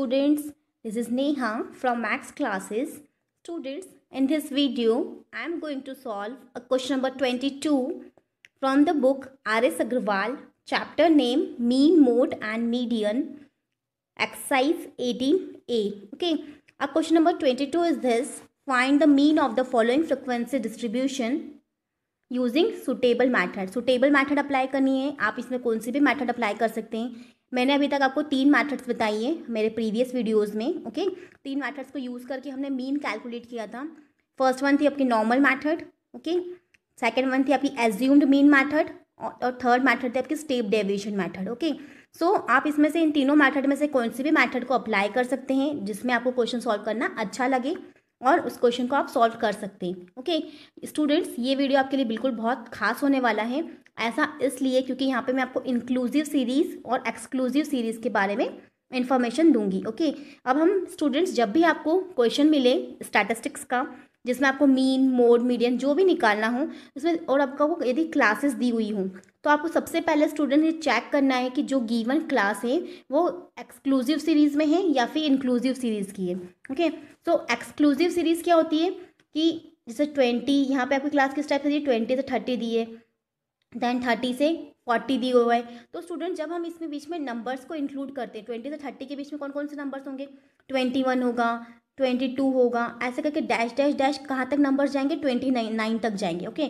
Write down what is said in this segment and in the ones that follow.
students this is Neha from max classes students in this video I am going to solve a question number 22 from the book R.S. Agrawal chapter name mean mode and median exercise 18a okay a question number 22 is this find the mean of the following frequency distribution using suitable method suitable method apply करनी है आप इसमें कौन सी भी method apply कर सकते हैं मैंने अभी तक आपको तीन मैथड्स बताई हैं मेरे प्रीवियस वीडियोज़ में ओके तीन मैथड्स को यूज़ करके हमने मीन कैलकुलेट किया था फर्स्ट वन थी आपकी normal method okay second one थी आपकी एज्यूम्ड मीन मैथड और थर्ड मैथड थी आपकी step deviation method okay so आप इसमें से इन तीनों मैथड में से कौन से भी मैथड को अप्लाई कर सकते हैं जिसमें आपको क्वेश्चन सॉल्व करना अच्छा लगे और उस क्वेश्चन को आप सॉल्व कर सकते हैं ओके स्टूडेंट्स ये वीडियो आपके लिए बिल्कुल बहुत खास होने वाला है ऐसा इसलिए क्योंकि यहाँ पे मैं आपको इंक्लूसिव सीरीज़ और एक्सक्लूसिव सीरीज़ के बारे में इंफॉर्मेशन दूंगी ओके अब हम स्टूडेंट्स जब भी आपको क्वेश्चन मिले स्टैटिस्टिक्स का जिसमें आपको मीन मोड मीडियम जो भी निकालना हो उसमें और आपका वो यदि क्लासेस दी हुई हूँ तो आपको सबसे पहले स्टूडेंट ये चेक करना है कि जो गिवन क्लास है वो एक्सक्लूसिव सीरीज़ में है या फिर इंक्लूसिव सीरीज़ की है ओके सो एक्सक्लूसिव सीरीज़ क्या होती है कि जैसे ट्वेंटी यहाँ पे आपकी क्लास किस टाइप से दी ट्वेंटी से थर्टी दी है देन थर्टी से फोर्टी दी हुआ है तो स्टूडेंट जब हम इसमें बीच में नंबर्स को इंक्लूड करते हैं ट्वेंटी से थर्टी के बीच में कौन कौन से नंबर्स होंगे ट्वेंटी वन होगा ट्वेंटी टू होगा ऐसे करके डैश डैश डैश कहाँ तक नंबर्स जाएंगे ट्वेंटी नाइन नाइन तक जाएंगे ओके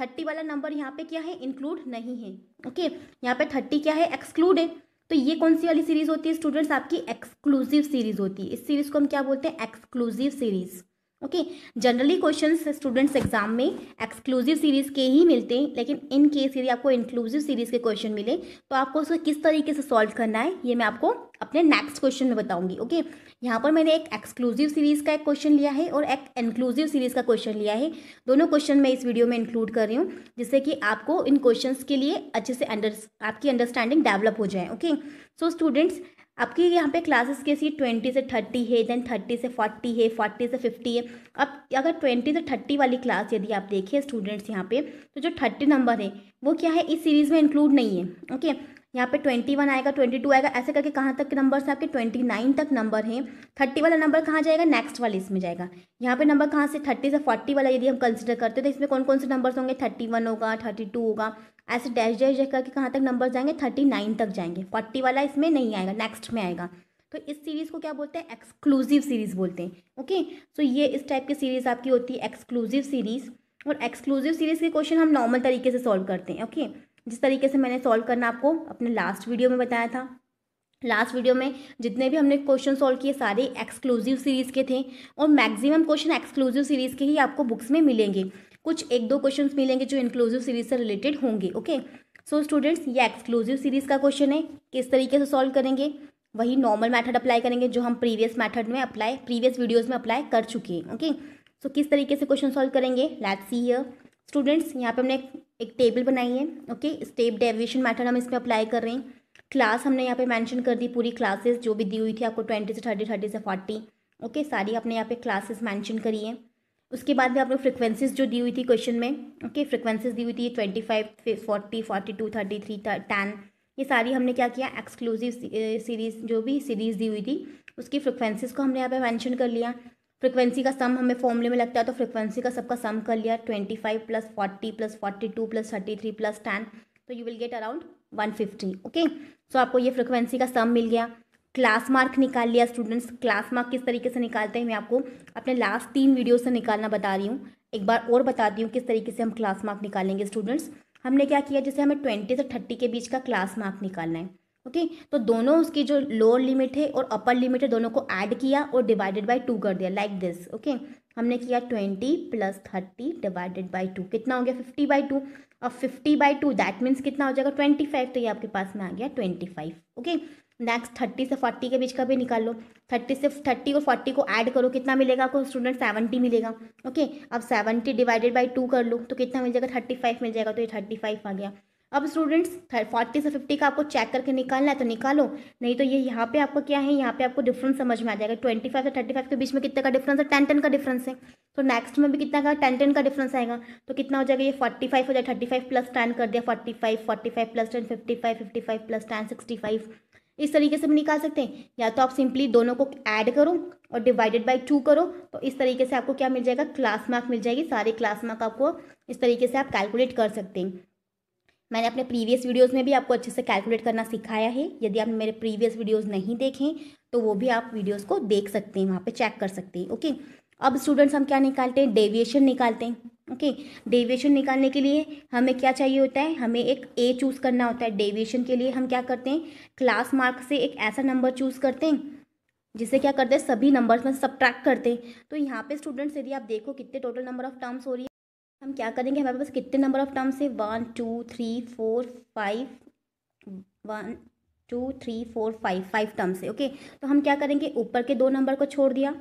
थर्टी वाला नंबर यहाँ पे क्या है इंक्लूड नहीं है ओके यहाँ पे थर्टी क्या है एक्सक्लूड है तो ये कौन सी वाली सीरीज़ होती है स्टूडेंट्स आपकी एक्सक्लूसिव सीरीज़ होती है इस सीरीज़ को हम क्या बोलते हैं exclusive series okay generally question students exam में एक्सक्लूसिव सीरीज के ही मिलते हैं लेकिन इन केस यदि आपको इंक्लूसिव सीरीज के क्वेश्चन मिले तो आपको उसको किस तरीके से सॉल्व करना है ये मैं आपको अपने नेक्स्ट क्वेश्चन में बताऊंगी ओके okay? यहाँ पर मैंने एक एक्सक्लूसिव सीरीज का एक क्वेश्चन लिया है और एक इंक्लूसिव सीरीज का क्वेश्चन लिया है दोनों क्वेश्चन मैं इस वीडियो में इंक्लूड कर रही हूँ जिससे कि आपको इन क्वेश्चन के लिए अच्छे से अंडर आपकी अंडरस्टैंडिंग डेवलप हो जाए ओके सो स्टूडेंट्स आपकी यहाँ पे क्लासेस कैसी है ट्वेंटी से थर्टी है देन थर्टी से फोर्टी है फोर्टी से फिफ्टी है अब अगर ट्वेंटी से थर्टी वाली क्लास यदि आप देखें स्टूडेंट्स यहाँ पे तो जो थर्टी नंबर है वो क्या है इस सीरीज़ में इंक्लूड नहीं है ओके यहाँ पे ट्वेंटी वन आएगा ट्वेंटी टू आएगा ऐसे करके कहाँ तक के नंबर्स आपके ट्वेंटी नाइन तक नंबर हैं थर्टी वाला नंबर कहाँ जाएगा नेक्स्ट वाले इसमें जाएगा यहाँ पे नंबर कहाँ से थर्टी से फोर्टी वाला यदि हम कंसिडर करते हैं तो इसमें कौन कौन से नंबर्स होंगे थर्टी वन होगा थर्टी टू होगा ऐसे डैश डैश डैश करके कहाँ तक नंबर जाएंगे थर्टी नाइन तक जाएंगे फोर्टी वाला इसमें नहीं आएगा नेक्स्ट में आएगा तो इस सीरीज़ को क्या बोलते हैं एक्सक्लूसिव सीरीज़ बोलते हैं ओके सो ये इस टाइप की सीरीज़ आपकी होती है एक्सक्लूसिव सीरीज़ और एक्सक्लूसिव सीरीज़ के क्वेश्चन हम नॉर्मल तरीके से सॉल्व करते हैं ओके जिस तरीके से मैंने सॉल्व करना आपको अपने लास्ट वीडियो में बताया था लास्ट वीडियो में जितने भी हमने क्वेश्चन सॉल्व किए सारे एक्सक्लूसिव सीरीज़ के थे और मैक्सिमम क्वेश्चन एक्सक्लूसिव सीरीज़ के ही आपको बुक्स में मिलेंगे कुछ एक दो क्वेश्चन मिलेंगे जो इंक्लूसिव सीरीज से रिलेटेड होंगे ओके सो स्टूडेंट्स ये एक्सक्लूसिव सीरीज़ का क्वेश्चन है किस तरीके से सॉल्व करेंगे वही नॉर्मल मैथड अप्लाई करेंगे जो हम प्रीवियस मैथड में अप्लाई प्रीवियस वीडियोज़ में अप्लाई कर चुके हैं ओके सो किस तरीके से क्वेश्चन सॉल्व करेंगे लेट्स सी हियर स्टूडेंट्स यहाँ पे हमने एक टेबल बनाई है ओके स्टेप डेविएशन मैथड हम इसमें अप्लाई कर रहे हैं क्लास हमने यहाँ पे मेंशन कर दी पूरी क्लासेस जो भी दी हुई थी आपको ट्वेंटी से थर्टी थर्टी से फोर्टी ओके सारी आपने यहाँ पे क्लासेस मेंशन करी है उसके बाद में आपने फ्रिक्वेंसीज जो दी हुई थी क्वेश्चन में ओके फ्रिक्वेंसीज दी हुई थी twenty five forty forty two thirty three ten ये सारी हमने क्या किया एक्सक्लूसिव सीरीज़ eh, जो भी सीरीज़ दी हुई थी उसकी फ्रिक्वेंसीज को हमने यहाँ पर मैंशन कर लिया फ्रिक्वेंसी का सम हमें फॉर्मूले में लगता है तो फ्रिक्वेंसी का सबका सम कर लिया twenty five plus forty plus forty two plus thirty three plus ten तो you will get around one fifty okay so आपको ये फ्रिक्वेंसी का सम मिल गया क्लास मार्क निकाल लिया स्टूडेंट्स क्लास मार्क किस तरीके से निकालते हैं मैं आपको अपने लास्ट तीन वीडियो से निकालना बता रही हूँ एक बार और बताती हूँ किस तरीके से हम क्लास मार्क निकालेंगे स्टूडेंट्स हमने क्या किया जैसे हमें ट्वेंटी से थर्टी के बीच का क्लास मार्क निकालना है ओके तो दोनों उसकी जो लोअर लिमिट है और अपर लिमिट है दोनों को ऐड किया और डिवाइडेड बाय टू कर दिया लाइक दिस ओके हमने किया twenty plus thirty divided by two कितना हो गया फिफ्टी बाई टू अब fifty by two that means कितना हो जाएगा ट्वेंटी फाइव तो ये आपके पास में आ गया twenty five okay next thirty से फोर्टी के बीच का भी निकाल लो थर्टी से थर्टी और फोर्टी को ऐड करो कितना मिलेगा आपको स्टूडेंट सेवेंटी मिलेगा ओके अब सेवेंटी डिवाइडेड बाई टू कर लो तो कितना मिल जाएगा थर्टी फाइव मिल जाएगा तो ये थर्टी फाइव आ गया अब स्टूडेंट्स फोर्टी से फिफ्टी का आपको चेक करके निकालना है तो निकालो नहीं तो ये यह यहाँ पे आपको क्या है यहाँ पे आपको डिफरेंस समझ में आ जाएगा ट्वेंटी फाइव से थर्टी फाइव के बीच में कितने का डिफरेंस है टेन टेन का डिफरेंस है तो नेक्स्ट में भी कितना का टेन टेन का डिफरेंस आएगा तो कितना हो जाएगा ये फोर्टी फाइव हो जाएगा थर्टी फाइव प्लस टेन कर दिया forty five forty five plus ten fifty five fifty five plus ten sixty five इस तरीके से भी निकाल सकते हैं या तो आप सिंपली दोनों को ऐड करो और डिवाइडेड बाई टू करो तो इस तरीके से आपको क्या मिल जाएगा क्लास मार्क मिल जाएगी सारे क्लास मार्क आपको इस तरीके से आप कैलकुलेट कर सकते हैं मैंने अपने प्रीवियस वीडियोस में भी आपको अच्छे से कैलकुलेट करना सिखाया है यदि आपने मेरे प्रीवियस वीडियोस नहीं देखें तो वो भी आप वीडियोस को देख सकते हैं वहाँ पे चेक कर सकते हैं ओके अब स्टूडेंट्स हम क्या निकालते हैं डेविएशन निकालते हैं ओके डेविएशन निकालने के लिए हमें क्या चाहिए होता है हमें एक ए चूज़ करना होता है डेविएशन के लिए हम क्या करते हैं क्लास मार्क से एक ऐसा नंबर चूज़ करते हैं जिसे क्या करते हैं सभी नंबर्स में सब्ट्रैक्ट करते हैं तो यहाँ पे स्टूडेंट्स यदि आप देखो कितने टोटल नंबर ऑफ टर्म्स हो रही है हम क्या करेंगे हमारे पास कितने नंबर ऑफ टर्म्स है one two three four five one two three four five five terms है ओके तो हम क्या करेंगे ऊपर के दो नंबर को छोड़ दिया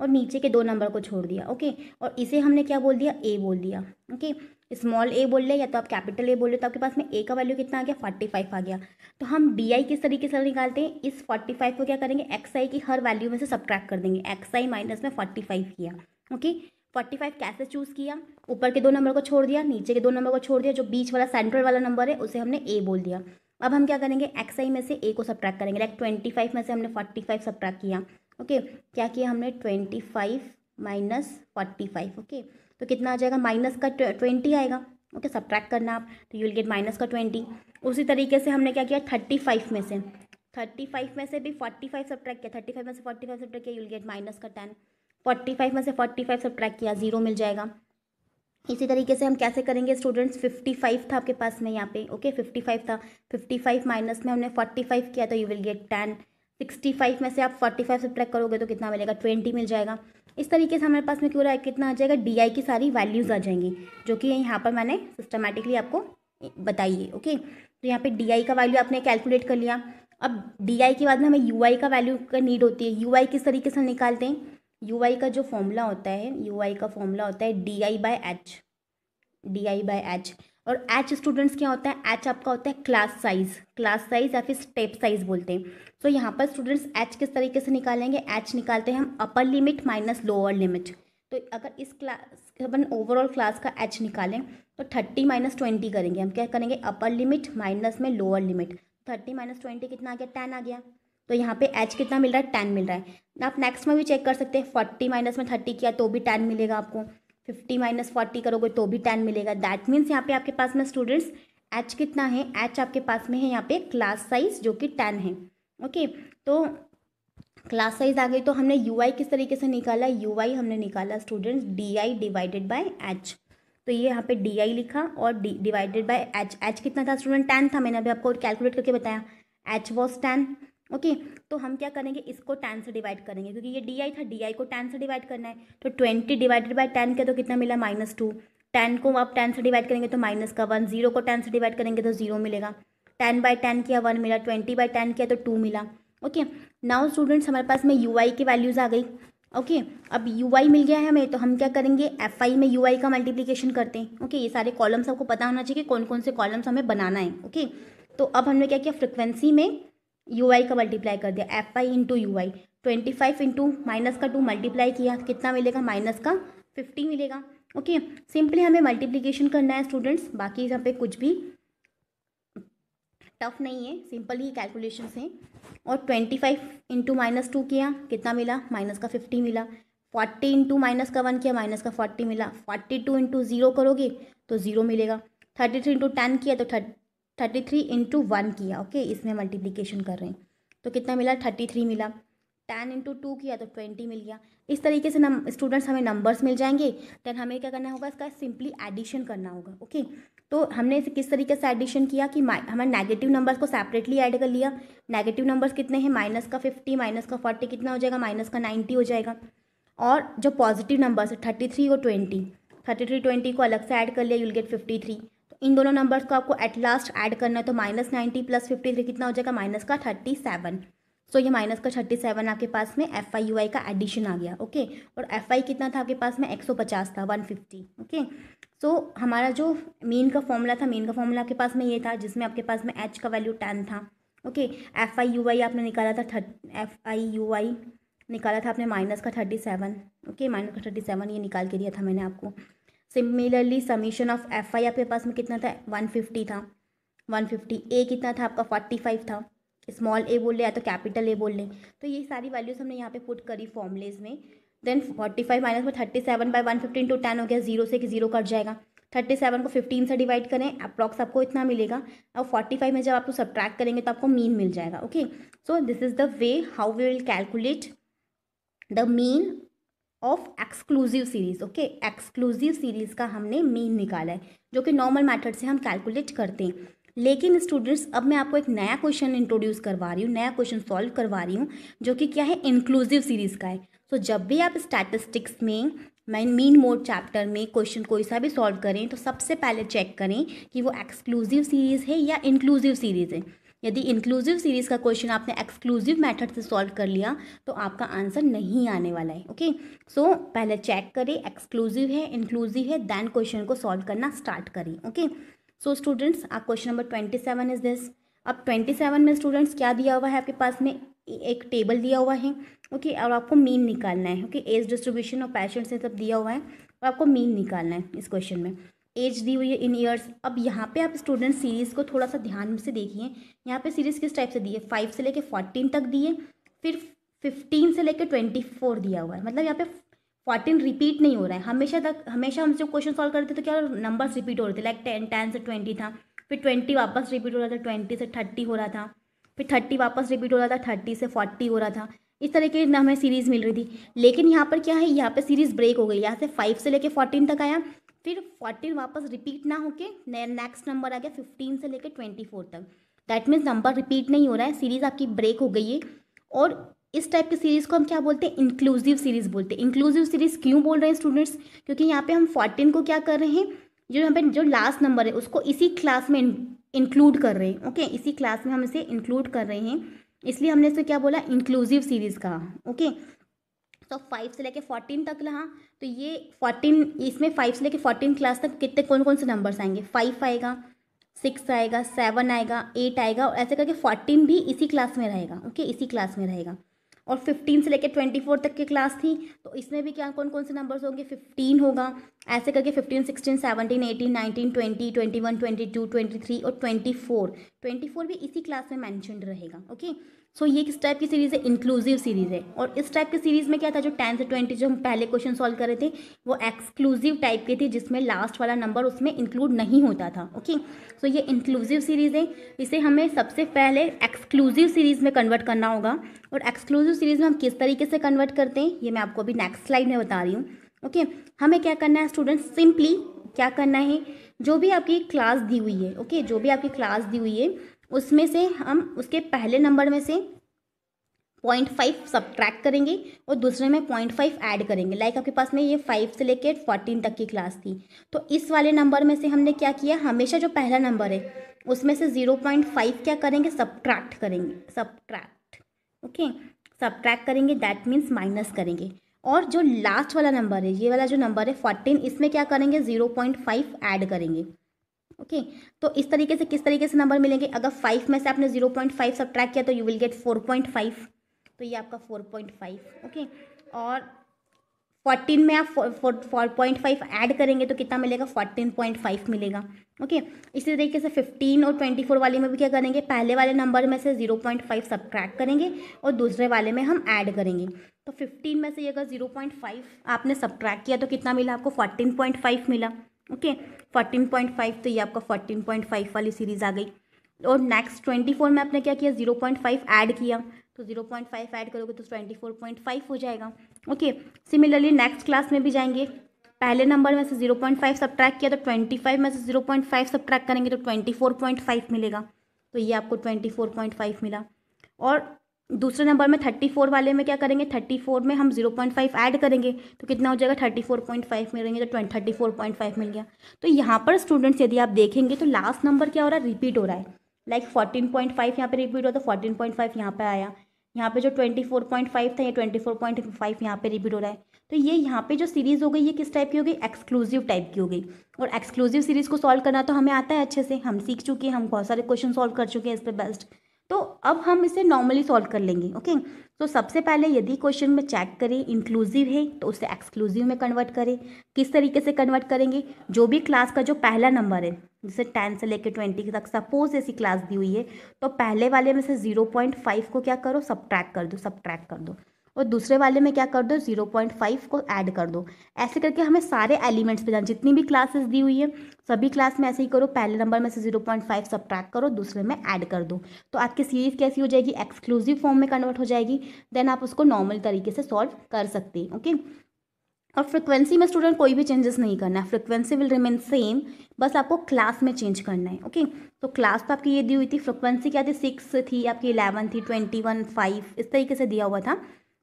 और नीचे के दो नंबर को छोड़ दिया ओके और इसे हमने क्या बोल दिया ए बोल दिया ओके स्मॉल ए बोल लिया या तो आप कैपिटल ए बोल रहे तो आपके पास में ए का वैल्यू कितना आ गया फोर्टी फाइव आ गया तो हम डी आई किस तरीके से निकालते हैं इस फोर्टी फाइव को क्या करेंगे एक्स आई की हर वैल्यू में से सब्ट्रैक्ट कर देंगे एक्स आई माइनस में फोर्टी फाइव किया ओके फोर्टी फाइव कैसे चूज़ किया ऊपर के दो नंबर को छोड़ दिया नीचे के दो नंबर को छोड़ दिया जो बीच वाला सेंट्रल वाला नंबर है उसे हमने ए बोल दिया अब हम क्या करेंगे एक्स आई में से ए को सब्ट्रैक करेंगे लाइक ट्वेंटी फाइव में से हमने फोर्टी फाइव सब्ट्रैक किया ओके क्या किया हमने twenty five minus forty five okay तो कितना आ जाएगा माइनस का ट्वेंटी आएगा ओके सब्ट्रैक करना आप तो यू विल गेट माइनस का ट्वेंटी उसी तरीके से हमने क्या किया थर्टी फाइव में से थर्टी फाइव में से भी फोर्टी फाइव सब्ट्रैक्ट किया थर्टी फाइव में से फोर्टी फाइव सब्ट्रैक्ट किया यू विल गेट माइनस का टेन फोर्टी फाइव में से फोर्टी फाइव सब ट्रैक किया ज़ीरो मिल जाएगा इसी तरीके से हम कैसे करेंगे स्टूडेंट्स फिफ्टी फाइव था आपके पास में यहाँ पे ओके फिफ्टी फाइव था फिफ्टी फाइव माइनस में हमने फोर्टी फाइव किया तो you will get ten sixty five में से आप फोर्टी फाइव से ट्रैक करोगे तो कितना मिलेगा ट्वेंटी मिल जाएगा इस तरीके से हमारे पास में क्यों रहा कितना आ जाएगा डी आई की सारी वैल्यूज़ आ जाएंगी जो कि यहाँ पर मैंने सिस्टमेटिकली आपको बताइए ओके तो यहाँ पर डी आई का वैल्यू आपने कैलकुलेट कर लिया अब डी आई के बाद में हमें यू आई का वैल्यू का नीड होती है यू आई किस तरीके से निकालते हैं यू आई का जो फॉर्मूला होता है यू आई का फॉर्मूला होता है D I by H D I by H और एच स्टूडेंट्स क्या होता है एच आपका होता है क्लास साइज क्लास साइज या फिर स्टेप साइज बोलते हैं सो so, यहाँ पर स्टूडेंट्स एच किस तरीके से निकालेंगे एच निकालते हैं हम upper limit minus lower limit तो अगर इस क्लास अपन ओवरऑल क्लास का एच निकालें तो थर्टी माइनस ट्वेंटी करेंगे हम क्या करेंगे अपर लिमिट माइनस में lower limit thirty minus twenty कितना आ गया टेन आ गया तो यहाँ पे एच कितना मिल रहा है टेन मिल रहा है आप नेक्स्ट में भी चेक कर सकते हैं फोर्टी माइनस में थर्टी किया तो भी टेन मिलेगा आपको फिफ्टी माइनस फोर्टी करोगे तो भी टेन मिलेगा दैट मीन्स यहाँ पे आपके पास में स्टूडेंट्स एच कितना है एच आपके पास में है यहाँ पे क्लास साइज जो कि टेन है ओके तो क्लास साइज आ गई तो हमने यू आई किस तरीके से निकाला यू आई हमने निकाला students D I divided by H तो ये यहाँ पे डी आई लिखा और D divided by H H कितना था स्टूडेंट टेन था मैंने अभी आपको कैलकुलेट करके बताया H was ten okay okay, तो हम क्या करेंगे इसको टेन से डिवाइड करेंगे क्योंकि ये डी आई था डी आई को टेन से डिवाइड करना है तो ट्वेंटी डिवाइडेड बाई टेन का तो कितना मिला माइनस टू टेन को आप टेन से डिवाइड करेंगे तो माइनस का वन जीरो को टेन से डिवाइड करेंगे तो जीरो मिलेगा टेन बाई टेन किया वन मिला ट्वेंटी बाई टेन किया तो टू मिला ओके नाउ स्टूडेंट्स हमारे पास में यू आई की वैल्यूज़ आ गई ओके okay, अब यू आई मिल गया है हमें तो हम क्या करेंगे एफ आई में यू आई का मल्टीप्लीकेशन करते हैं ओके okay, ये सारे कॉलम्स आपको पता होना चाहिए कि कौन कौन से कॉलम्स हमें बनाना है ओके okay? तो अब हमने क्या किया फ्रिक्वेंसी में यू आई का मल्टीप्लाई कर दिया F I into U I twenty five into minus का टू मल्टीप्लाई किया कितना मिलेगा माइनस का फिफ्टी मिलेगा ओके सिंपली हमें मल्टीप्लीकेशन करना है स्टूडेंट्स बाकी यहाँ पे कुछ भी टफ नहीं है सिंपल ही कैलकुलेशन हैं और twenty five into minus two किया कितना मिला माइनस का फिफ्टी मिला फोर्टी इंटू माइनस का वन किया माइनस का फोर्टी मिला फोर्टी टू इंटू ज़ीरो करोगे तो ज़ीरो मिलेगा थर्टी थ्री इंटू टेन किया तो थर्टी थ्री इंटू वन किया ओके okay? इसमें मल्टीप्लीकेशन कर रहे हैं तो कितना मिला थर्टी थ्री मिला टेन इंटू टू किया तो ट्वेंटी मिल गया इस तरीके से नम स्टूडेंट्स हमें नंबर्स मिल जाएंगे दैन हमें क्या करना होगा इसका सिंपली एडिशन करना होगा ओके okay? तो हमने इसे किस तरीके से एडिशन किया कि हमें नेगेटिव नंबर्स को सेपरेटली ऐड कर लिया नेगेटिव नंबर्स कितने हैं माइनस का फिफ्टी माइनस का फोर्टी कितना हो जाएगा माइनस का नाइन्टी हो जाएगा और जो पॉजिटिव नंबर्स है थर्टी थ्री और ट्वेंटी थर्टी थ्री ट्वेंटी को अलग से ऐड कर लिया यूल गेट फिफ्टी थ्री इन दोनों नंबर्स को आपको एट लास्ट ऐड करना है तो minus ninety plus fifty three कितना हो जाएगा माइनस का थर्टी सेवन सो ये माइनस का थर्टी सेवन आपके पास में एफ आई यू आई का एडिशन आ गया ओके और एफ आई कितना था आपके पास में एक सौ पचास था वन फिफ्टी ओके सो हमारा जो मीन का फॉर्मूला था मीन का फॉर्मूला आपके पास में ये था जिसमें आपके पास में एच का वैल्यू टेन था okay F I you I आपने निकाला था थर्ट एफ आई यू आई निकाला था आपने माइनस का थर्टी सेवन ओके माइनस का थर्टी सेवन ये निकाल के दिया था मैंने आपको similarly summation of F I आपके पास में कितना था वन फिफ्टी था वन फिफ्टी ए कितना था आपका फोर्टी फाइव था स्मॉल ए बोल लें या तो कैपिटल ए बोल लें तो ये सारी वैल्यूज़ हमने यहाँ पे पुट करी फॉर्मलेज में देन फोर्टी फाइव माइनस में thirty seven by one fifteen two ten हो गया जीरो से जीरो कट जाएगा थर्टी सेवन को फिफ्टीन से डिवाइड करें अप्रॉक्स आपको इतना मिलेगा और फोर्टी फाइव में जब आपको सब्ट्रैक्ट करेंगे तो आपको मीन मिल जाएगा okay so this is the way how we will calculate the mean of exclusive series okay exclusive series का हमने मीन निकाला है जो कि नॉर्मल मैथड से हम कैलकुलेट करते हैं लेकिन स्टूडेंट्स अब मैं आपको एक नया क्वेश्चन इंट्रोड्यूस करवा रही हूँ नया क्वेश्चन सॉल्व करवा रही हूँ जो कि क्या है इंक्लूसिव सीरीज़ का है सो so, जब भी आप स्टैटिस्टिक्स में मैन मीन मोड चैप्टर में क्वेश्चन कोई सा भी सॉल्व करें तो सबसे पहले चेक करें कि वो एक्सक्लूसिव सीरीज़ है या इंक्लूसिव सीरीज़ है यदि इंक्लूसिव सीरीज़ का क्वेश्चन आपने एक्सक्लूसिव मेथड से सॉल्व कर लिया तो आपका आंसर नहीं आने वाला है ओके सो so, पहले चेक करें एक्सक्लूसिव है इंक्लूसिव है देन क्वेश्चन को सॉल्व करना स्टार्ट करें ओके सो स्टूडेंट्स आप question number twenty seven is this अब ट्वेंटी सेवन में स्टूडेंट्स क्या दिया हुआ है आपके पास में एक टेबल दिया हुआ है ओके और आपको मीन निकालना है ओके एज डिस्ट्रीब्यूशन और पैशन से सब दिया हुआ है और आपको मीन निकालना है इस क्वेश्चन में एज दी हुई है इन ईयर्स अब यहाँ पे आप स्टूडेंट सीरीज़ को थोड़ा सा ध्यान से देखिए यहाँ पे सीरीज़ किस टाइप से दी है फाइव से लेके फोर्टीन तक दिए फिर फिफ्टीन से लेके ट्वेंटी फोर दिया हुआ है मतलब यहाँ पे फोर्टीन रिपीट नहीं हो रहा है हमेशा तक हमेशा हम क्वेश्चन सॉल्व करते तो क्या नंबर्स रिपीट हो रहे थे लाइक टेन टेन से ट्वेंटी था फिर ट्वेंटी वापस रिपीट हो रहा था ट्वेंटी से थर्टी हो रहा था फिर थर्टी वापस रिपीट हो रहा था थर्टी से फोर्टी हो रहा था इस तरह की हमें सीरीज़ मिल रही थी लेकिन यहाँ पर क्या है यहाँ पर सीरीज़ ब्रेक हो गई यहाँ से फाइव से लेकर फोर्टीन तक आया फिर फोर्टीन वापस रिपीट ना होके नेक्स्ट नंबर आ गया फिफ्टीन से लेकर ट्वेंटी फोर तक दैट मीन्स नंबर रिपीट नहीं हो रहा है सीरीज़ आपकी ब्रेक हो गई है और इस टाइप की सीरीज़ को हम क्या बोलते हैं इंक्लूसिव सीरीज़ बोलते हैं इंक्लूसिव सीरीज़ क्यों बोल रहे हैं स्टूडेंट्स क्योंकि यहाँ पे हम फोर्टीन को क्या कर रहे हैं जो यहाँ पे जो लास्ट नंबर है उसको इसी क्लास में इंक्लूड कर रहे हैं ओके इसी क्लास में हम इसे इंक्लूड कर रहे हैं इसलिए हमने इसे क्या बोला इंक्लूसिव सीरीज़ कहा ओके okay? तो फाइव से लेके फोर्टीन तक रहा तो ये फोर्टीन इसमें फाइव से लेके फोर्टीन क्लास तक कितने कौन कौन से नंबर्स आएंगे फाइव आएगा सिक्स आएगा सेवन आएगा एट आएगा और ऐसे करके फोर्टीन भी इसी क्लास में रहेगा ओके इसी क्लास में रहेगा और फिफ्टीन से लेकर ट्वेंटी फोर तक की क्लास थी तो इसमें भी क्या कौन कौन से नंबर्स होंगे फिफ्टीन होगा ऐसे करके fifteen sixteen seventeen eighteen nineteen twenty twenty one twenty two twenty three और ट्वेंटी फोर ट्वेंटी फोर भी इसी क्लास में मैंशनड रहेगा ओके सो so, ये किस टाइप की सीरीज़ है इंक्लूसिव सीरीज़ है और इस टाइप की सीरीज़ में क्या था जो टेन से ट्वेंटी जो हम पहले क्वेश्चन सॉल्व कर रहे थे वो एक्सक्लूसिव टाइप के थे जिसमें लास्ट वाला नंबर उसमें इंक्लूड नहीं होता था ओके okay? सो so, ये इंक्लूसिव सीरीज़ है इसे हमें सबसे पहले एक्सक्लूसिव सीरीज़ में कन्वर्ट करना होगा और एक्सक्लूसिव सीरीज़ में हम किस तरीके से कन्वर्ट करते हैं ये मैं आपको अभी नेक्स्ट स्लाइड में बता रही हूँ ओके okay? हमें क्या करना है स्टूडेंट सिंपली क्या करना है जो भी आपकी क्लास दी हुई है ओके okay? जो भी आपकी क्लास दी हुई है उसमें से हम उसके पहले नंबर में से पॉइंट फाइव सब्ट्रैक्ट करेंगे और दूसरे में पॉइंट फाइव ऐड करेंगे लाइक आपके पास में ये फाइव से लेकर फोर्टीन तक की क्लास थी तो इस वाले नंबर में से हमने क्या किया हमेशा जो पहला नंबर है उसमें से ज़ीरो पॉइंट फाइव क्या करेंगे सब्ट्रैक्ट करेंगे सब्ट्रैक्ट ओके सब्ट्रैक्ट करेंगे दैट मीन्स माइनस करेंगे और जो लास्ट वाला नंबर है ये वाला जो नंबर है फोर्टीन इसमें क्या करेंगे ज़ीरो पॉइंट फाइव ऐड करेंगे ओके okay, तो इस तरीके से किस तरीके से नंबर मिलेंगे अगर फाइव में से आपने zero point five subtract किया तो you will get four point five तो ये आपका फोर पॉइंट फाइव ओके और फोर्टीन में आप फोर पॉइंट फाइव ऐड करेंगे तो कितना मिलेगा फोर्टीन पॉइंट फाइव मिलेगा ओके okay, इसी तरीके से फिफ्टीन और ट्वेंटी फोर वाले में भी क्या करेंगे पहले वाले नंबर में से zero point five subtract करेंगे और दूसरे वाले में हम ऐड करेंगे तो फिफ्टीन में से अगर जीरो पॉइंट फाइव आपने सब ट्रैक किया तो कितना मिला आपको फोर्टीन पॉइंट फाइव मिला ओके फोर्टीन पॉइंट फाइव तो ये आपका फोर्टीन पॉइंट फाइव वाली सीरीज़ आ गई और नेक्स्ट ट्वेंटी फोर में आपने क्या किया जीरो पॉइंट फाइव ऐड किया तो जीरो पॉइंट फाइव ऐड करोगे तो ट्वेंटी फोर पॉइंट फाइव हो जाएगा ओके सिमिलरली नेक्स्ट क्लास में भी जाएंगे पहले नंबर में से जीरो पॉइंट फाइव सब्ट्रैक्ट किया तो ट्वेंटी फाइव में से जीरो पॉइंट फाइव सब्ट्रैक्ट करेंगे तो ट्वेंटी फोर पॉइंट फाइव मिलेगा तो ये आपको ट्वेंटी फोर पॉइंट फाइव मिला और दूसरे नंबर में थर्टी फोर वाले में क्या करेंगे थर्टी फोर में हम जीरो पॉइंट फाइव ऐड करेंगे तो कितना हो जाएगा थर्टी फोर पॉइंट फाइव मिलेंगे तो twenty thirty four point five मिल गया तो यहाँ पर स्टूडेंट्स यदि आप देखेंगे तो लास्ट नंबर क्या हो रहा है रिपीट हो रहा है लाइक फोर्टीन पॉइंट फाइव यहाँ पर रिपीट हुआ तो फोर्टीन पॉइंट फाइव यहाँ पर आया यहाँ पर जो ट्वेंटी फोर पॉइंट फाइव था ये ट्वेंटी फोर पॉइंट फाइव यहाँ पर रिपीट हो रहा है तो ये यहाँ पे जो सीरीज़ हो गई ये किस टाइप की हो गई एक्सक्लूसिव टाइप की हो गई और एक्सक्लूसिव सीरीज़ को सॉल्व करना तो हमें आता है अच्छे से हम सीख चुके हैं हम बहुत सारे क्वेश्चन सॉल्व कर चुके हैं इस पर बेस्ट तो अब हम इसे नॉर्मली सॉल्व कर लेंगे ओके तो सबसे पहले यदि क्वेश्चन में चेक करें इंक्लूसिव है तो उसे एक्सक्लूसिव में कन्वर्ट करें किस तरीके से कन्वर्ट करेंगे जो भी क्लास का जो पहला नंबर है जैसे टेन से लेकर ट्वेंटी तक सपोज ऐसी क्लास दी हुई है तो पहले वाले में से जीरो पॉइंट फाइव को क्या करो सब्ट्रैक्ट कर दो सब्ट्रैक्ट कर दो और दूसरे वाले में क्या कर दो जीरो पॉइंट फाइव को ऐड कर दो ऐसे करके हमें सारे एलिमेंट्स पे जाना जितनी भी क्लासेस दी हुई है सभी क्लास में ऐसे ही करो पहले नंबर में से जीरो पॉइंट फाइव ट्रैक करो दूसरे में ऐड कर दो तो आपकी सीरीज़ कैसी हो जाएगी एक्सक्लूसिव फॉर्म में कन्वर्ट हो जाएगी देन आप उसको नॉर्मल तरीके से सॉल्व कर सकते हैं ओके और फ्रिक्वेंसी में स्टूडेंट कोई भी चेंजेस नहीं करना है फ्रिक्वेंसी विल रिमेन सेम बस आपको क्लास में चेंज करना है ओके तो क्लास तो आपकी ये दी हुई थी फ्रिक्वेंसी क्या थी सिक्स थी आपकी इलेवन थी ट्वेंटी वन फाइव इस तरीके से दिया हुआ था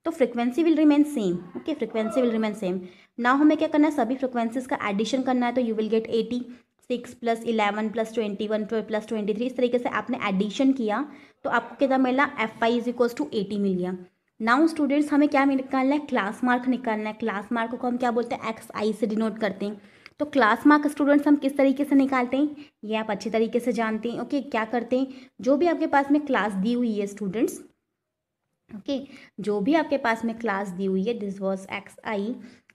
तो frequency will remain same okay frequency will remain same now हमें क्या करना है सभी फ्रिक्वेंसीज का एडिशन करना है तो you will get eighty six plus eleven plus twenty one plus twenty three इस तरीके से आपने एडिशन किया तो आपको कितना मिला F I is equals to eighty मिल गया नाउ स्टूडेंट्स हमें क्या निकालना है क्लास मार्क निकालना है क्लास मार्क को हम क्या बोलते हैं एक्स आई से डिनोट करते हैं तो क्लास मार्क स्टूडेंट्स हम किस तरीके से निकालते हैं ये आप अच्छे तरीके से जानते हैं ओके क्या करते हैं जो भी आपके पास में क्लास दी हुई है स्टूडेंट्स ओके okay, जो भी आपके पास में क्लास दी हुई है दिस वॉज एक्स आई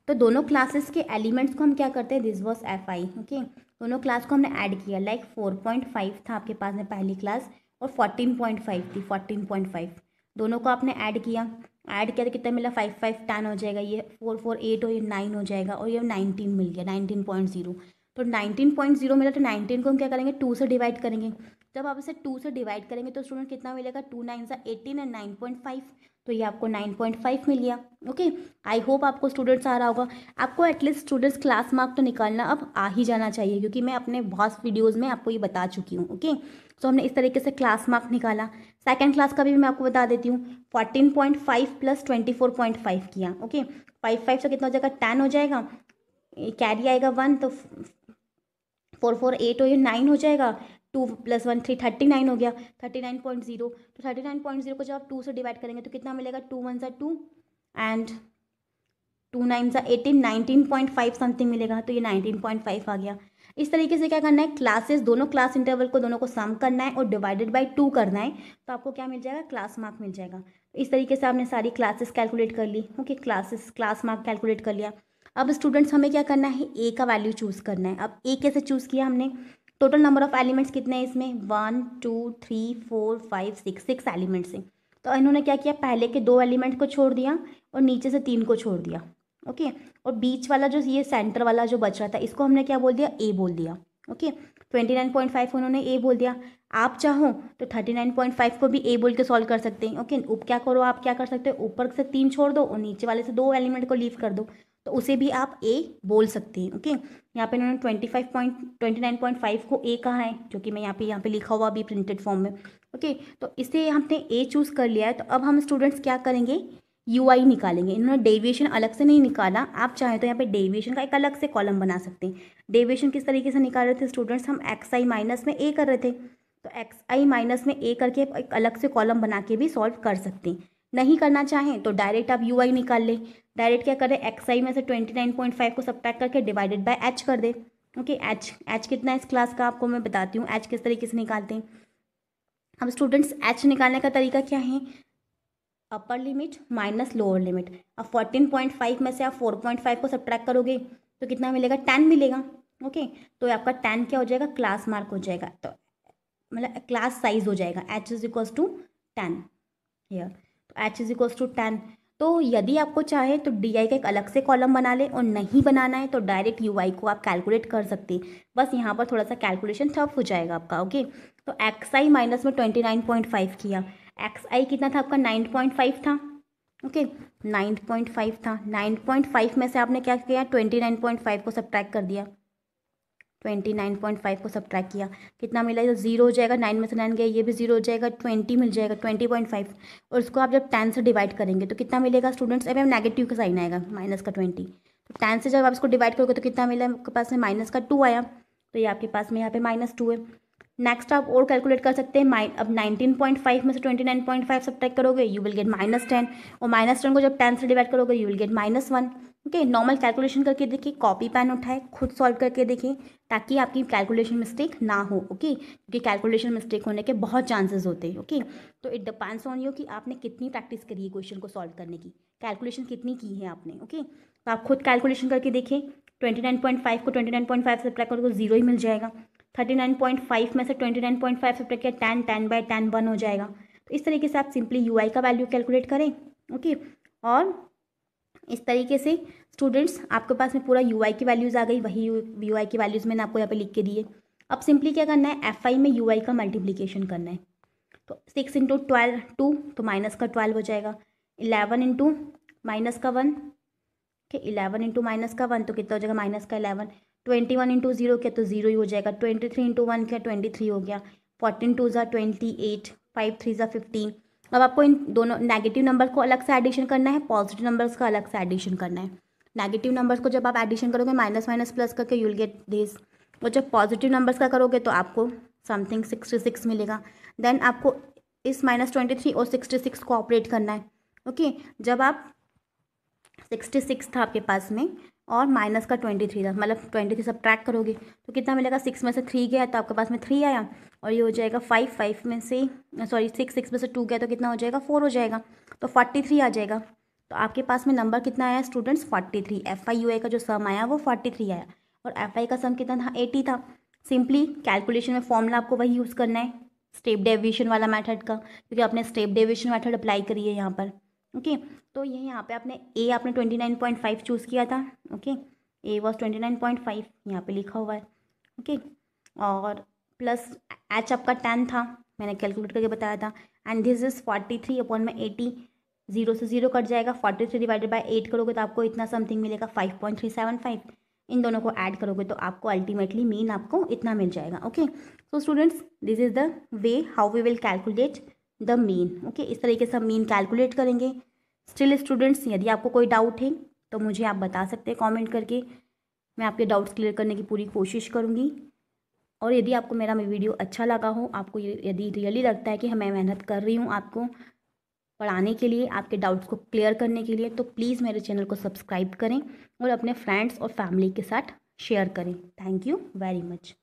तो दोनों क्लासेस के एलिमेंट्स को हम क्या करते हैं this was F I okay दोनों क्लास को हमने ऐड किया लाइक फोर पॉइंट फाइव था आपके पास में पहली क्लास और फोर्टीन पॉइंट फाइव थी फोर्टीन पॉइंट फाइव दोनों को आपने ऐड किया ऐड किया तो कितना मिला फाइव फाइव टेन हो जाएगा ये फोर फोर एट और ये नाइन हो जाएगा और ये नाइनटीन मिल गया नाइनटीन पॉइंट जीरो तो नाइनटीन पॉइंट जीरो मिला तो नाइनटीन को हम क्या करेंगे टू से डिवाइड करेंगे जब आप इसे टू से डिवाइड करेंगे तो स्टूडेंट कितना मिलेगा टू नाइन सा eighteen and nine point five तो ये आपको नाइन पॉइंट फाइव मिल गया ओके आई होप आपको स्टूडेंट्स आ रहा होगा आपको एटलीस्ट स्टूडेंट्स क्लास मार्क तो निकालना अब आ ही जाना चाहिए क्योंकि मैं अपने बहुत वीडियोज़ में आपको ये बता चुकी हूँ ओके सो हमने इस तरीके से क्लास मार्क निकाला सेकेंड क्लास का भी मैं आपको बता देती हूँ fourteen point five plus twenty four point five किया ओके फाइव फाइव से कितना हो जाएगा टेन हो जाएगा कैरी आएगा वन तो फोर फोर एट हो ये नाइन हो जाएगा two plus one three thirty nine हो गया थर्टी नाइन पॉइंट जीरो तो थर्टी नाइन पॉइंट जीरो को जब आप टू से डिवाइड करेंगे तो कितना मिलेगा टू वन सा टू एंड टू नाइन सा eighteen nineteen point five something मिलेगा तो ये नाइनटीन पॉइंट फाइव आ गया इस तरीके से क्या करना है क्लासेस दोनों क्लास इंटरवल को दोनों को सम करना है और डिवाइडेड बाई टू करना है तो आपको क्या मिल जाएगा क्लास मार्क मिल जाएगा इस तरीके से आपने सारी क्लासेस कैलकुलेट कर ली okay classes class mark calculate कर लिया अब स्टूडेंट्स हमें क्या करना है ए का वैल्यू चूज़ करना है अब ए कैसे चूज़ किया हमने टोटल नंबर ऑफ़ एलिमेंट्स कितने हैं इसमें one two three four five six six elements हैं तो इन्होंने क्या किया पहले के दो एलिमेंट को छोड़ दिया और नीचे से तीन को छोड़ दिया ओके और बीच वाला जो ये सेंटर वाला जो बच रहा था इसको हमने क्या बोल दिया ए बोल दिया okay twenty nine point five उन्होंने ए बोल दिया आप चाहो तो थर्टी नाइन पॉइंट फाइव को भी ए बोल के सॉल्व कर सकते हैं ओके उप क्या करो आप क्या कर सकते हो ऊपर से तीन छोड़ दो और नीचे वाले से दो एलिमेंट को लीव कर दो तो उसे भी आप ए बोल सकते हैं ओके यहाँ पे इन्होंने twenty five point twenty nine point five को ए कहा है जो कि मैं यहाँ पे यहाँ पे लिखा हुआ अभी प्रिंटेड फॉर्म में ओके तो इसे हमने ए चूज़ कर लिया है तो अब हम स्टूडेंट्स क्या करेंगे यू आई निकालेंगे इन्होंने डेविएशन अलग से नहीं निकाला आप चाहें तो यहाँ पे डेविएशन का एक अलग से कॉलम बना सकते हैं डेविएशन किस तरीके से निकाल रहे थे स्टूडेंट्स हम एक्स आई माइनस में ए कर रहे थे तो एक्स आई माइनस में ए करके एक अलग से कॉलम बना के भी सॉल्व कर सकते हैं नहीं करना चाहें तो डायरेक्ट आप यू आई निकाल लें डायरेक्ट क्या करें एक्स आई में से ट्वेंटी नाइन पॉइंट फाइव को सब करके डिवाइडेड बाय एच कर दें ओके एच एच कितना है इस क्लास का आपको मैं बताती हूँ एच किस तरीके से निकालते हैं अब स्टूडेंट्स एच निकालने का तरीका क्या है upper limit minus lower limit अब फोर्टीन पॉइंट फाइव में से आप फोर पॉइंट फाइव को सब करोगे तो कितना मिलेगा टेन मिलेगा ओके तो आपका टेन क्या हो जाएगा क्लास मार्क हो जाएगा तो मतलब क्लास साइज हो जाएगा h is equals to ten here h is equals to ten तो यदि आपको चाहे तो डी आई का एक अलग से कॉलम बना लें और नहीं बनाना है तो डायरेक्ट यू आई को आप कैलकुलेट कर सकते बस यहाँ पर थोड़ा सा कैलकुलेशन टफ हो जाएगा आपका ओके तो एक्स आई माइनस में ट्वेंटी नाइन पॉइंट फाइव किया एक्स आई कितना था आपका नाइन पॉइंट फाइव था ओके नाइन पॉइंट फाइव था नाइन पॉइंट फाइव में से आपने क्या किया ट्वेंटी नाइन पॉइंट फाइव को सब्ट्रैक्ट कर दिया ट्वेंटी नाइन पॉइंट फाइव को सब ट्रैक किया कितना मिला तो जीरो हो जाएगा नाइन में से नाइन गया ये भी जीरो हो जाएगा ट्वेंटी मिल जाएगा ट्वेंटी पॉइंट फाइव और उसको आप जब टेन से डिवाइड करेंगे तो कितना मिलेगा स्टूडेंट्स अभी हम नेगेटिव का साइन आएगा माइनस का ट्वेंटी तो टेन से जब आप इसको डिवाइड करोगे तो कितना मिला आपके पास में माइनस का टू आया तो ये आपके पास में यहाँ पे माइनस टू है नेक्स्ट आप और कैलकुलेट कर सकते हैं माइन अब फाइव में से ट्वेंटी नाइन पॉइंट फाइव सब करोगे you will get minus ten और माइनस टेन को जब टेन से डिवाइड करोगे you will get minus one okay normal calculation करके देखिए कॉपी पेन उठाए खुद सॉल्व करके देखें ताकि आपकी कैलकुलेशन मिस्टेक ना हो ओके क्योंकि कैलकुलेशन मिस्टेक होने के बहुत चांसेस होते हैं ओके तो इट डिपेंड्स ऑन यू कि आपने कितनी प्रैक्टिस करी है क्वेश्चन को सॉल्व करने की कैलकुलेशन कितनी की है आपने ओके तो आप खुद कैलकुलेशन करके देखें ट्वेंटी नाइन पॉइंट फाइव को ट्वेंटी नाइन पॉइंट फाइव से ट्रैक करोगे जीरो ही मिल जाएगा थर्टी नाइन पॉइंट फाइव में से ट्वेंटी नाइन पॉइंट फाइव से अप्लाई किया ten ten by ten one हो जाएगा तो इस तरीके से आप सिंपली यू का वैल्यू कैलकुलेट करें ओके और इस तरीके से स्टूडेंट्स आपके पास में पूरा यू की वैल्यूज़ आ गई वही यू आई की वैल्यूज़ मैंने आपको यहाँ पे लिख के दिए अब सिंपली क्या करना है एफ में यू का मल्टीप्लीकेशन करना है तो सिक्स इंटू ट्वेल्व टू तो माइनस का ट्वेल्व हो जाएगा इलेवन इंटू माइनस का वन ठीक है इलेवन इंटू माइनस का वन तो कितना हो जाएगा माइनस का eleven twenty one into zero क्या तो जीरो ही हो जाएगा ट्वेंटी थ्री इंटू वन क्या ट्वेंटी थ्री हो गया फोर्टीन टू ज़ा ट्वेंटी एट फाइव थ्री ज़ा फिफ्टीन अब आपको इन दोनों नेगेटिव नंबर को अलग से एडिशन करना है पॉजिटिव नंबर्स का अलग से एडिशन करना है नेगेटिव नंबर्स को जब आप एडिशन करोगे माइनस माइनस प्लस करके यूल गेट दिस और जब पॉजिटिव नंबर्स का करोगे तो आपको समथिंग सिक्सटी सिक्स मिलेगा देन आपको इस माइनस ट्वेंटी थ्री और सिक्सटी सिक्स को ऑपरेट करना है ओके okay? जब आप सिक्सटी सिक्स था आपके पास में और माइनस का ट्वेंटी थ्री था मतलब ट्वेंटी थ्री सब ट्रैक करोगे तो कितना मिलेगा सिक्स में से थ्री गया तो आपके पास में थ्री आया और ये हो जाएगा फाइव फाइव में से सॉरी सिक्स सिक्स में से टू गया तो कितना हो जाएगा फोर हो जाएगा तो फोर्टी थ्री आ जाएगा तो आपके पास में नंबर कितना आया students forty three f I you i का जो सम आया वो फोर्टी थ्री आया और एफ आई का सम कितना था एटी था सिंपली कैलकुलेशन में फॉर्मूला आपको वही यूज़ करना है स्टेप डेविएशन वाला मेथड का क्योंकि आपने स्टेप डेविएशन मेथड अप्लाई करी है यहाँ पर ओके तो ये यहाँ पे आपने ए आपने twenty nine point five choose किया था okay A was twenty nine point five यहाँ पर लिखा हुआ है ओके और प्लस एच आपका टेन था मैंने कैलकुलेट करके बताया था and this is forty three upon में एटी जीरो से जीरो कट जाएगा forty three divided by eight करोगे तो आपको इतना समथिंग मिलेगा five point three seven five इन दोनों को ऐड करोगे तो आपको अल्टीमेटली मेन आपको इतना मिल जाएगा okay so students this is the way how we will calculate the mean okay इस तरीके से हम मीन कैलकुलेट करेंगे स्टिल स्टूडेंट्स यदि आपको कोई डाउट है तो मुझे आप बता सकते हैं कमेंट करके मैं आपके डाउट्स क्लियर करने की पूरी कोशिश करूँगी और यदि आपको मेरा वीडियो अच्छा लगा हो आपको यदि रियली लगता है कि मैं मेहनत कर रही हूँ आपको पढ़ाने के लिए आपके डाउट्स को क्लियर करने के लिए तो प्लीज़ मेरे चैनल को सब्सक्राइब करें और अपने फ्रेंड्स और फैमिली के साथ शेयर करें थैंक यू वेरी मच